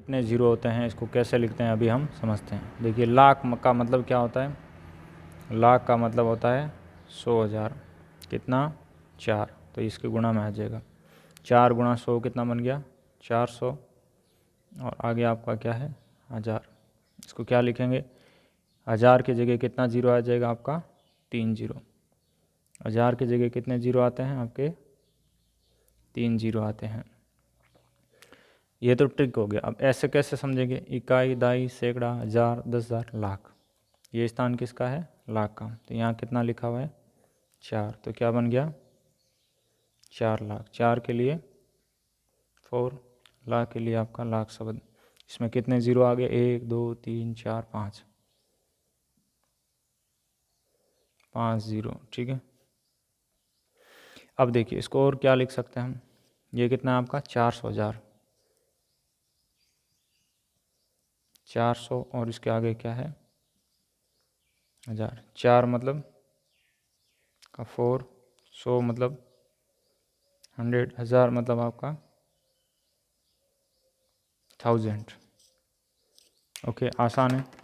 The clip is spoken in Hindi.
कितने ज़ीरो होते हैं इसको कैसे लिखते हैं अभी हम समझते हैं देखिए लाख का मतलब क्या होता है लाख का मतलब होता है सौ हज़ार कितना चार तो इसके गुणा में आ जाएगा चार गुणा सौ कितना बन गया चार सौ और आगे आपका क्या है हज़ार इसको क्या लिखेंगे हज़ार की जगह कितना जीरो आ जाएगा आपका तीन जीरो हज़ार की जगह कितने जीरो आते हैं आपके तीन जीरो आते हैं ये तो ट्रिक हो गया अब ऐसे कैसे समझेंगे इकाई दाई सैकड़ा हज़ार दस हज़ार लाख ये स्थान किसका है लाख का तो यहाँ कितना लिखा हुआ है चार तो क्या बन गया चार लाख चार के लिए फोर लाख के लिए आपका लाख शब्द इसमें कितने ज़ीरो आ गए एक दो तीन चार पाँच पाँच ज़ीरो ठीक है अब देखिए इसको और क्या लिख सकते हैं हम ये कितना है आपका चार सौ हज़ार चार सौ और इसके आगे क्या है हज़ार चार मतलब का फोर सौ मतलब हंड्रेड हज़ार मतलब आपका थाउजेंड ओके आसान है